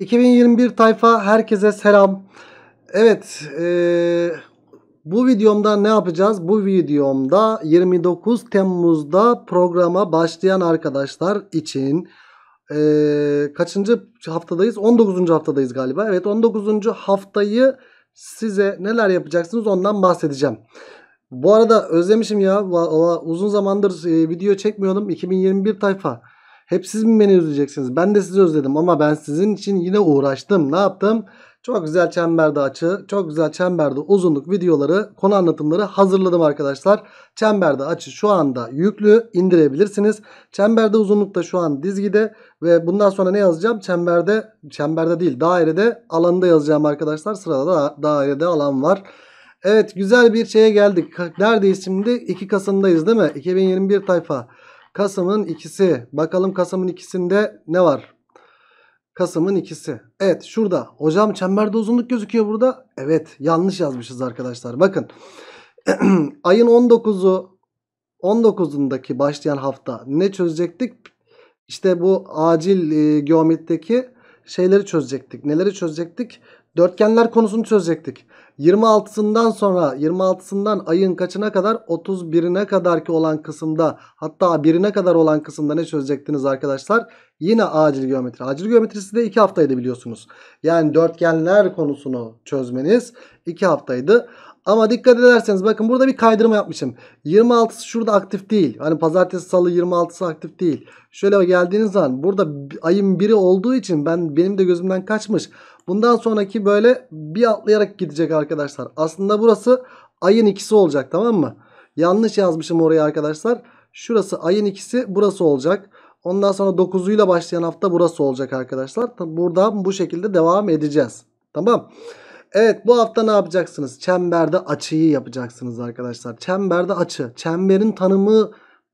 2021 tayfa herkese selam. Evet e, bu videomda ne yapacağız? Bu videomda 29 Temmuz'da programa başlayan arkadaşlar için e, kaçıncı haftadayız? 19. haftadayız galiba. Evet 19. haftayı size neler yapacaksınız ondan bahsedeceğim. Bu arada özlemişim ya. uzun zamandır e, video çekmiyordum. 2021 tayfa. Hep siz mi beni özleyeceksiniz? Ben de sizi özledim ama ben sizin için yine uğraştım. Ne yaptım? Çok güzel çemberde açı, çok güzel çemberde uzunluk videoları, konu anlatımları hazırladım arkadaşlar. Çemberde açı şu anda yüklü indirebilirsiniz. Çemberde uzunluk da şu an dizgide ve bundan sonra ne yazacağım? Çemberde, çemberde değil dairede alanda yazacağım arkadaşlar. Sırada da dairede alan var. Evet güzel bir şeye geldik. Neredeyiz şimdi? 2 Kasım'dayız değil mi? 2021 tayfa. Kasım'ın ikisi. Bakalım Kasım'ın ikisinde ne var? Kasım'ın ikisi. Evet şurada. Hocam çemberde uzunluk gözüküyor burada. Evet yanlış yazmışız arkadaşlar. Bakın ayın 19'u 19'undaki başlayan hafta ne çözecektik? İşte bu acil e, geometrideki şeyleri çözecektik. Neleri çözecektik? Dörtgenler konusunu çözecektik. 26'sından sonra 26'sından ayın kaçına kadar 31'ine kadar ki olan kısımda hatta 1'ine kadar olan kısımda ne çözecektiniz arkadaşlar? Yine acil geometri. Acil geometrisi de 2 haftaydı biliyorsunuz. Yani dörtgenler konusunu çözmeniz 2 haftaydı. Ama dikkat ederseniz bakın burada bir kaydırma yapmışım. 26'sı şurada aktif değil. Hani pazartesi salı 26'sı aktif değil. Şöyle geldiğiniz zaman burada ayın biri olduğu için ben benim de gözümden kaçmış. Bundan sonraki böyle bir atlayarak gidecek arkadaşlar. Aslında burası ayın ikisi olacak tamam mı? Yanlış yazmışım orayı arkadaşlar. Şurası ayın ikisi burası olacak. Ondan sonra 9'uyla başlayan hafta burası olacak arkadaşlar. Burada bu şekilde devam edeceğiz. Tamam. Evet bu hafta ne yapacaksınız? Çemberde açıyı yapacaksınız arkadaşlar. Çemberde açı. Çemberin tanımı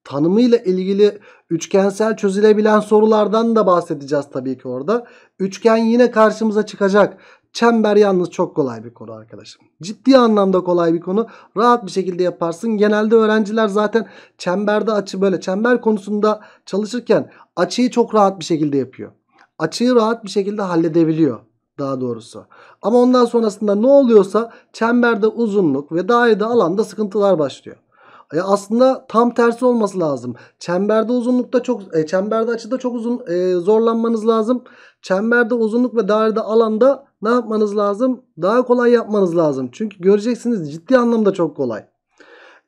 tanımıyla ilgili üçgensel çözülebilen sorulardan da bahsedeceğiz tabii ki orada. Üçgen yine karşımıza çıkacak. Çember yalnız çok kolay bir konu arkadaşım. Ciddi anlamda kolay bir konu. Rahat bir şekilde yaparsın. Genelde öğrenciler zaten çemberde açı böyle çember konusunda çalışırken açıyı çok rahat bir şekilde yapıyor. Açıyı rahat bir şekilde halledebiliyor daha doğrusu. Ama ondan sonrasında ne oluyorsa çemberde uzunluk ve dairede alanda sıkıntılar başlıyor. E aslında tam tersi olması lazım. Çemberde uzunlukta çok e, çemberde açıda çok uzun e, zorlanmanız lazım. Çemberde uzunluk ve dairede alanda ne yapmanız lazım? Daha kolay yapmanız lazım. Çünkü göreceksiniz ciddi anlamda çok kolay.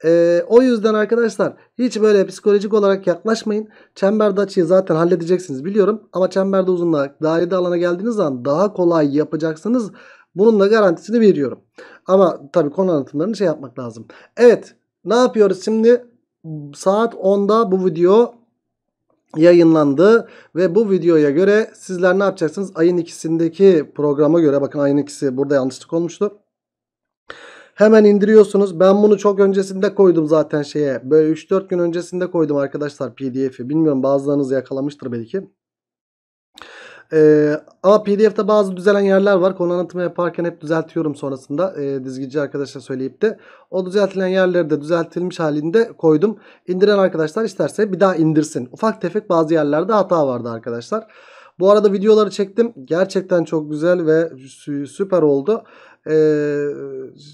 E, o yüzden arkadaşlar hiç böyle psikolojik olarak yaklaşmayın. Çemberde açıyı zaten halledeceksiniz biliyorum. Ama çemberde uzunluğa dairede alana geldiğiniz zaman daha kolay yapacaksınız. Bunun da garantisini veriyorum. Ama tabii konu anlatımlarını şey yapmak lazım. Evet ne yapıyoruz şimdi? Saat 10'da bu video yayınlandı ve bu videoya göre sizler ne yapacaksınız? Ayın ikisindeki programa göre bakın ayın ikisi burada yanlışlık olmuştu. Hemen indiriyorsunuz. Ben bunu çok öncesinde koydum zaten şeye. Böyle 3-4 gün öncesinde koydum arkadaşlar pdf'i. Bilmiyorum bazılarınız yakalamıştır belki. Ee, ama pdf'de bazı düzelen yerler var. Konu anlatımı yaparken hep düzeltiyorum sonrasında. E, dizgici arkadaşa söyleyip de. O düzeltilen yerleri de düzeltilmiş halinde koydum. İndiren arkadaşlar isterse bir daha indirsin. Ufak tefek bazı yerlerde hata vardı arkadaşlar. Bu arada videoları çektim. Gerçekten çok güzel ve süper oldu. Ee,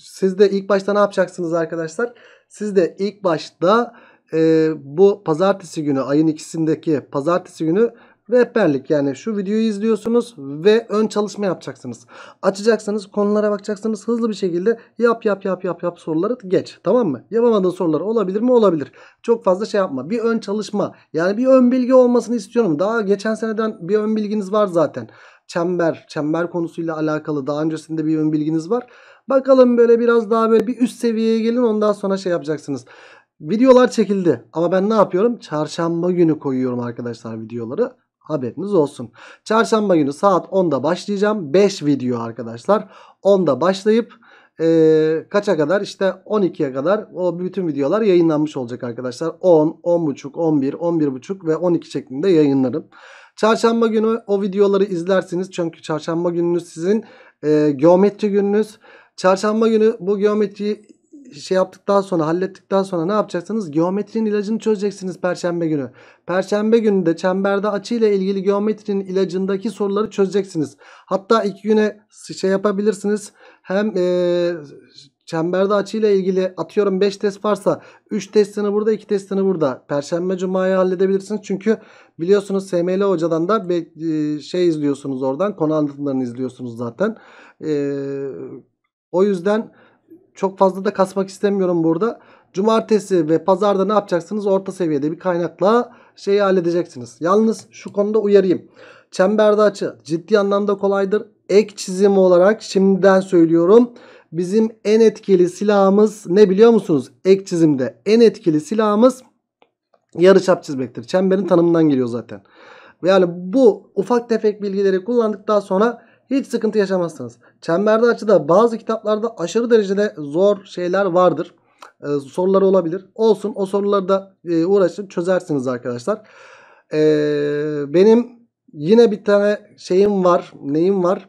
siz de ilk başta ne yapacaksınız arkadaşlar? Siz de ilk başta e, bu pazartesi günü ayın ikisindeki pazartesi günü Rehberlik yani şu videoyu izliyorsunuz ve ön çalışma yapacaksınız. Açacaksınız, konulara bakacaksınız. Hızlı bir şekilde yap yap yap yap yap soruları geç. Tamam mı? Yapamadığın sorular olabilir mi? Olabilir. Çok fazla şey yapma. Bir ön çalışma yani bir ön bilgi olmasını istiyorum. Daha geçen seneden bir ön bilginiz var zaten. Çember, çember konusuyla alakalı daha öncesinde bir ön bilginiz var. Bakalım böyle biraz daha böyle bir üst seviyeye gelin ondan sonra şey yapacaksınız. Videolar çekildi ama ben ne yapıyorum? Çarşamba günü koyuyorum arkadaşlar videoları. Haberiniz olsun. Çarşamba günü saat 10'da başlayacağım. 5 video arkadaşlar. 10'da başlayıp e, kaça kadar işte 12'ye kadar o bütün videolar yayınlanmış olacak arkadaşlar. 10, 10.30, 11, 11.30 ve 12 şeklinde yayınlarım. Çarşamba günü o videoları izlersiniz. Çünkü çarşamba gününüz sizin e, geometri gününüz. Çarşamba günü bu geometri şey yaptıktan sonra hallettikten sonra ne yapacaksınız? Geometrinin ilacını çözeceksiniz perşembe günü. Perşembe günü de çemberde açıyla ilgili geometrinin ilacındaki soruları çözeceksiniz. Hatta iki güne şey yapabilirsiniz. Hem ee, çemberde açıyla ilgili atıyorum 5 test varsa 3 testini burada 2 testini burada. Perşembe cumaya halledebilirsiniz. Çünkü biliyorsunuz SML hocadan da şey izliyorsunuz oradan. Konu anlatımlarını izliyorsunuz zaten. Ee, o yüzden çok fazla da kasmak istemiyorum burada. Cumartesi ve pazarda ne yapacaksınız? Orta seviyede bir kaynakla şeyi halledeceksiniz. Yalnız şu konuda uyarayım. Çemberde açı ciddi anlamda kolaydır. Ek çizim olarak şimdiden söylüyorum. Bizim en etkili silahımız ne biliyor musunuz? Ek çizimde en etkili silahımız yarı çap çizmektir. Çemberin tanımından geliyor zaten. Yani bu ufak tefek bilgileri kullandıktan sonra hiç sıkıntı yaşamazsınız. Çemberde açıda bazı kitaplarda aşırı derecede zor şeyler vardır. Ee, soruları olabilir. Olsun o soruları da e, uğraşıp çözersiniz arkadaşlar. Ee, benim yine bir tane şeyim var. Neyim var?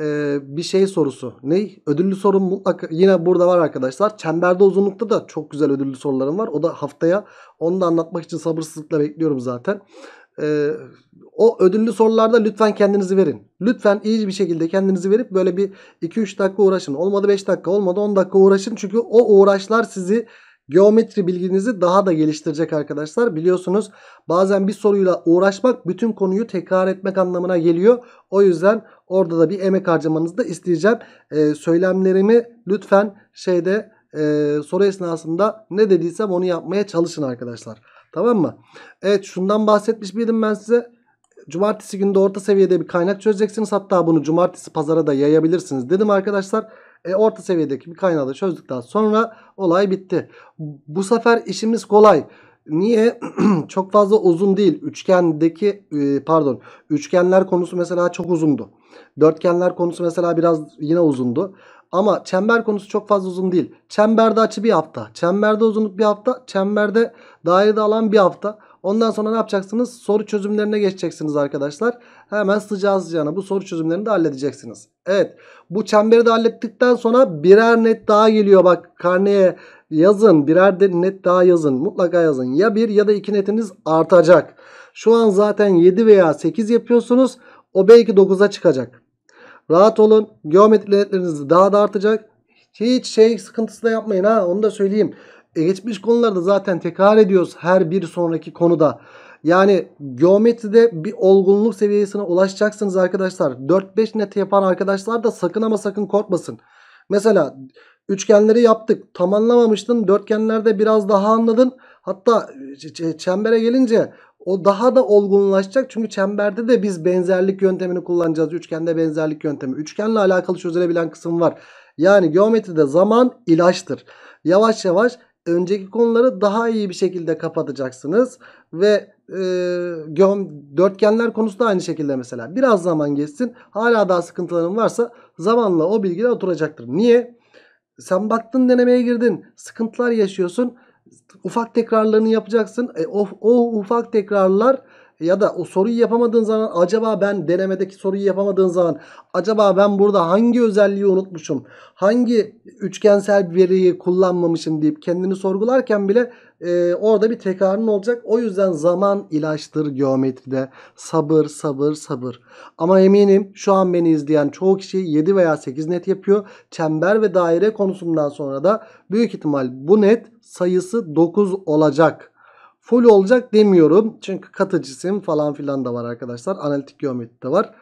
Ee, bir şey sorusu. Ne? Ödüllü sorun mutlaka yine burada var arkadaşlar. Çemberde uzunlukta da çok güzel ödüllü sorularım var. O da haftaya. Onu da anlatmak için sabırsızlıkla bekliyorum zaten e, o ödüllü sorularda lütfen kendinizi verin. Lütfen iyi bir şekilde kendinizi verip böyle bir 2-3 dakika uğraşın. Olmadı 5 dakika olmadı 10 dakika uğraşın. Çünkü o uğraşlar sizi geometri bilginizi daha da geliştirecek arkadaşlar. Biliyorsunuz bazen bir soruyla uğraşmak bütün konuyu tekrar etmek anlamına geliyor. O yüzden orada da bir emek harcamanızı da isteyeceğim. Ee, söylemlerimi lütfen şeyde e, soru esnasında ne dediysem onu yapmaya çalışın arkadaşlar. Tamam mı? Evet şundan bahsetmiş miydim ben size? Cumartesi günde orta seviyede bir kaynak çözeceksiniz. Hatta bunu cumartesi pazara da yayabilirsiniz dedim arkadaşlar. E, orta seviyedeki bir kaynağı da çözdükten sonra olay bitti. Bu sefer işimiz kolay. Niye? çok fazla uzun değil. Üçgendeki e, pardon üçgenler konusu mesela çok uzundu. Dörtgenler konusu mesela biraz yine uzundu. Ama çember konusu çok fazla uzun değil. Çemberde açı bir hafta. Çemberde uzunluk bir hafta. Çemberde dairede alan bir hafta. Ondan sonra ne yapacaksınız? Soru çözümlerine geçeceksiniz arkadaşlar. Hemen sıcağı sıcağına bu soru çözümlerini de halledeceksiniz. Evet bu çemberi de hallettikten sonra birer net daha geliyor. Bak karneye yazın birer de net daha yazın. Mutlaka yazın. Ya bir ya da iki netiniz artacak. Şu an zaten 7 veya 8 yapıyorsunuz. O belki 9'a çıkacak. Rahat olun. Geometri netlerinizi daha da artacak. Hiç şey sıkıntısı da yapmayın ha. Onu da söyleyeyim. E, geçmiş konularda zaten tekrar ediyoruz her bir sonraki konuda. Yani geometride bir olgunluk seviyesine ulaşacaksınız arkadaşlar. 4-5 net yapan arkadaşlar da sakın ama sakın korkmasın. Mesela üçgenleri yaptık. Tam anlamamıştın. Dörtgenlerde biraz daha anladın. Hatta e, çembere gelince o daha da olgunlaşacak. Çünkü çemberde de biz benzerlik yöntemini kullanacağız. Üçgende benzerlik yöntemi. Üçgenle alakalı çözülebilen kısım var. Yani geometride zaman ilaçtır. Yavaş yavaş önceki konuları daha iyi bir şekilde kapatacaksınız. Ve e, dörtgenler konusu da aynı şekilde mesela. Biraz zaman geçsin. Hala daha sıkıntıların varsa zamanla o bilgiler oturacaktır. Niye? Sen baktın denemeye girdin. Sıkıntılar yaşıyorsun ufak tekrarlarını yapacaksın. E, o, o ufak tekrarlar ya da o soruyu yapamadığın zaman acaba ben denemedeki soruyu yapamadığın zaman acaba ben burada hangi özelliği unutmuşum? Hangi üçgensel veriyi kullanmamışım deyip kendini sorgularken bile e, orada bir tekrarın olacak. O yüzden zaman ilaçtır geometride. Sabır, sabır, sabır. Ama eminim şu an beni izleyen çoğu kişi 7 veya 8 net yapıyor. Çember ve daire konusundan sonra da büyük ihtimal bu net sayısı 9 olacak full olacak demiyorum. Çünkü katı cisim falan filan da var arkadaşlar. Analitik geometri de var.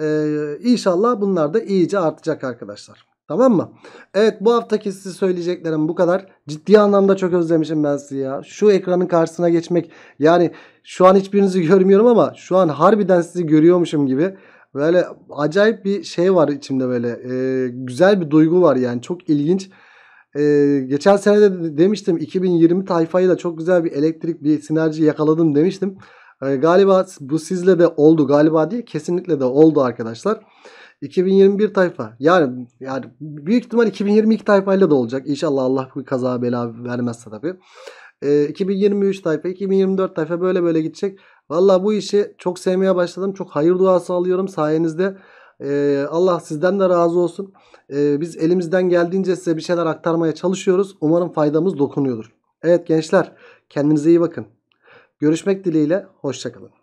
Ee, inşallah bunlar da iyice artacak arkadaşlar. Tamam mı? Evet bu haftaki size söyleyeceklerim bu kadar. Ciddi anlamda çok özlemişim ben sizi ya. Şu ekranın karşısına geçmek yani şu an hiçbirinizi görmüyorum ama şu an harbiden sizi görüyormuşum gibi. Böyle acayip bir şey var içimde böyle. Ee, güzel bir duygu var yani çok ilginç. Ee, geçen sene de demiştim 2020 tayfayı da çok güzel bir elektrik bir sinerji yakaladım demiştim. Ee, galiba bu sizle de oldu galiba değil kesinlikle de oldu arkadaşlar. Arkadaşlar. 2021 tayfa. Yani yani büyük ihtimal 2022 tayfayla da olacak. İnşallah Allah bir kaza bela vermezse tabii. E, ee, 2023 tayfa, 2024 tayfa böyle böyle gidecek. Valla bu işi çok sevmeye başladım. Çok hayır duası alıyorum sayenizde. E, Allah sizden de razı olsun. E, biz elimizden geldiğince size bir şeyler aktarmaya çalışıyoruz. Umarım faydamız dokunuyordur. Evet gençler kendinize iyi bakın. Görüşmek dileğiyle. Hoşçakalın.